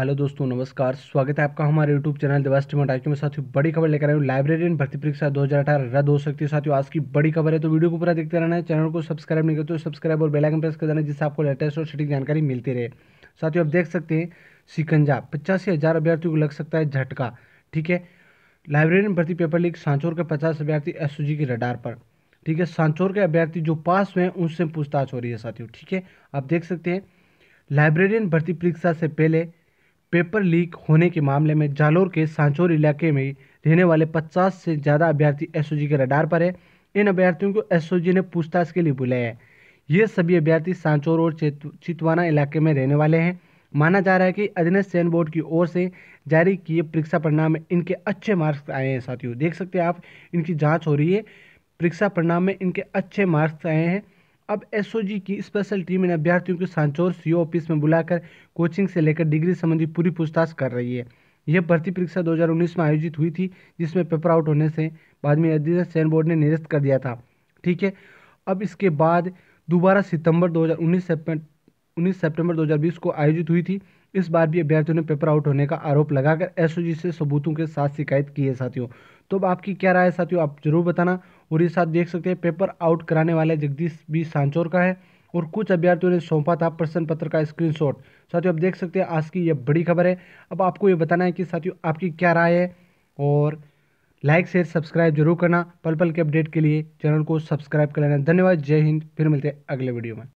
hello दोस्तों नमस्कार स्वागत है आपका हमारे यूट्यूब चैनल दिवस टीम में साथियों बड़ी खबर लेकर आए हूँ लाइब्रेरियन भर्ती परीक्षा 2018 रद्द हो सकती है साथियों आज की बड़ी खबर है तो वीडियो को पूरा देखते रहना है चैनल को सब्सक्राइब नहीं करते तो सब्सक्राइब और बेलाइकन प्रेस कर देना जिससे आपको लेटेस्ट और सटीक जानकारी मिलती रहे साथियों आप देख सकते हैं सिकंजा पचासी अभ्यर्थियों को लग सकता है झटका ठीक है लाइब्रेरियन भर्ती पेपर लीक सांचौर के पचास अभ्यर्थी एस के रडार पर ठीक है सांचौर के अभ्यर्थी जो पास हुए हैं उनसे पूछताछ हो रही है साथियों ठीक है आप देख सकते हैं लाइब्रेरियन भर्ती परीक्षा से पहले पेपर लीक होने के मामले में जालोर के सांचोर इलाके में रहने वाले 50 से ज़्यादा अभ्यर्थी एसओजी के रडार पर है इन अभ्यर्थियों को एसओजी ने पूछताछ के लिए बुलाया है ये सभी अभ्यर्थी सांचोर और चितवाना इलाके में रहने वाले हैं माना जा रहा है कि अधीनस्थ चयन बोर्ड की ओर से जारी किए परीक्षा परिणाम में इनके अच्छे मार्क्स आए हैं साथियों देख सकते हैं आप इनकी जाँच हो रही है परीक्षा परिणाम में इनके अच्छे मार्क्स आए हैं अब एसओजी की स्पेशल टीम इन अभ्यर्थियों को सांचौर सीओ ऑफिस में बुलाकर कोचिंग से लेकर डिग्री संबंधी पूरी पूछताछ कर रही है यह भर्ती परीक्षा 2019 में आयोजित हुई थी जिसमें पेपर आउट होने से बाद में अधिरथ सैन बोर्ड ने निरस्त कर दिया था ठीक है अब इसके बाद दोबारा सितंबर 2019 हज़ार उन्नीस सेप्टेम्बर 2020 को आयोजित हुई थी इस बार भी अभ्यर्थियों ने पेपर आउट होने का आरोप लगाकर एस से सबूतों के साथ शिकायत की है साथियों तो अब आपकी क्या राय है साथियों आप जरूर बताना और ये साथ देख सकते हैं पेपर आउट कराने वाले जगदीश बी सांचोर का है और कुछ अभ्यर्थियों ने सौंपा था प्रश्न पत्र का स्क्रीनशॉट साथियों आप देख सकते हैं आज की यह बड़ी खबर है अब आपको ये बताना है कि साथियों आपकी क्या राय है और लाइक शेयर सब्सक्राइब जरूर करना पल पल के अपडेट के लिए चैनल को सब्सक्राइब कर लेना धन्यवाद जय हिंद फिर मिलते हैं अगले वीडियो में